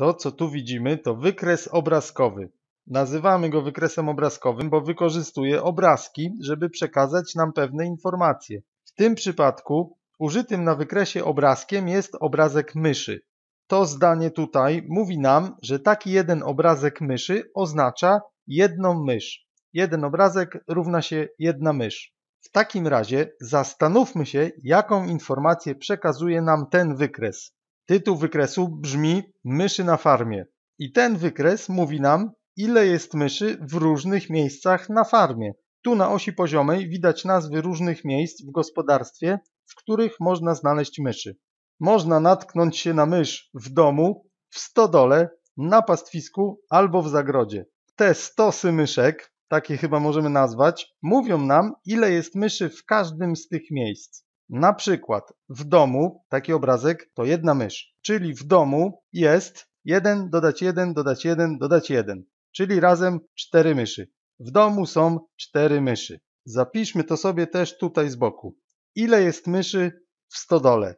To, co tu widzimy, to wykres obrazkowy. Nazywamy go wykresem obrazkowym, bo wykorzystuje obrazki, żeby przekazać nam pewne informacje. W tym przypadku użytym na wykresie obrazkiem jest obrazek myszy. To zdanie tutaj mówi nam, że taki jeden obrazek myszy oznacza jedną mysz. Jeden obrazek równa się jedna mysz. W takim razie zastanówmy się, jaką informację przekazuje nam ten wykres. Tytuł wykresu brzmi Myszy na farmie. I ten wykres mówi nam, ile jest myszy w różnych miejscach na farmie. Tu na osi poziomej widać nazwy różnych miejsc w gospodarstwie, w których można znaleźć myszy. Można natknąć się na mysz w domu, w stodole, na pastwisku albo w zagrodzie. Te stosy myszek, takie chyba możemy nazwać, mówią nam, ile jest myszy w każdym z tych miejsc. Na przykład w domu taki obrazek to jedna mysz, czyli w domu jest 1 dodać 1 dodać 1 dodać 1, czyli razem 4 myszy. W domu są 4 myszy. Zapiszmy to sobie też tutaj z boku. Ile jest myszy w stodole?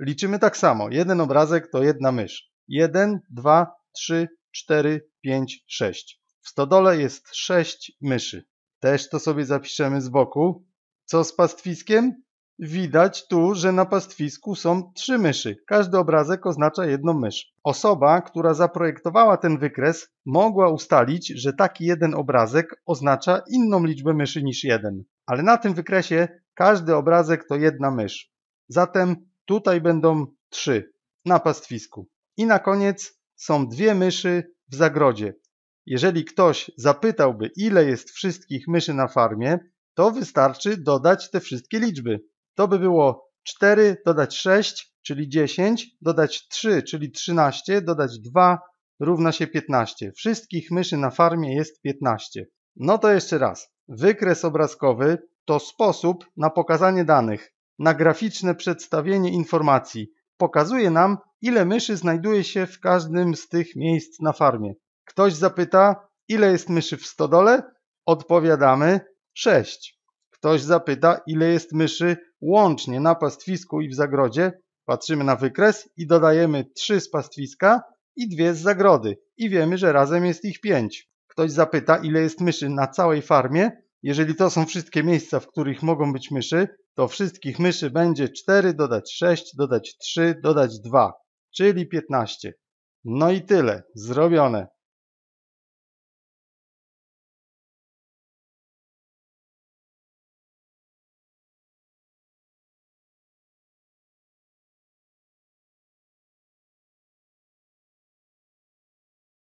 Liczymy tak samo. Jeden obrazek to jedna mysz. 1, 2, 3, 4, 5, 6. W stodole jest 6 myszy. Też to sobie zapiszemy z boku. Co z pastwiskiem? Widać tu, że na pastwisku są trzy myszy. Każdy obrazek oznacza jedną mysz. Osoba, która zaprojektowała ten wykres, mogła ustalić, że taki jeden obrazek oznacza inną liczbę myszy niż jeden. Ale na tym wykresie każdy obrazek to jedna mysz. Zatem tutaj będą trzy na pastwisku. I na koniec są dwie myszy w zagrodzie. Jeżeli ktoś zapytałby, ile jest wszystkich myszy na farmie, to wystarczy dodać te wszystkie liczby. To by było 4, dodać 6, czyli 10, dodać 3, czyli 13, dodać 2, równa się 15. Wszystkich myszy na farmie jest 15. No to jeszcze raz. Wykres obrazkowy to sposób na pokazanie danych, na graficzne przedstawienie informacji. Pokazuje nam, ile myszy znajduje się w każdym z tych miejsc na farmie. Ktoś zapyta, ile jest myszy w stodole? Odpowiadamy 6. Ktoś zapyta, ile jest myszy łącznie na pastwisku i w zagrodzie. Patrzymy na wykres i dodajemy 3 z pastwiska i 2 z zagrody. I wiemy, że razem jest ich 5. Ktoś zapyta, ile jest myszy na całej farmie. Jeżeli to są wszystkie miejsca, w których mogą być myszy, to wszystkich myszy będzie 4 dodać 6 dodać 3 dodać 2, czyli 15. No i tyle, zrobione.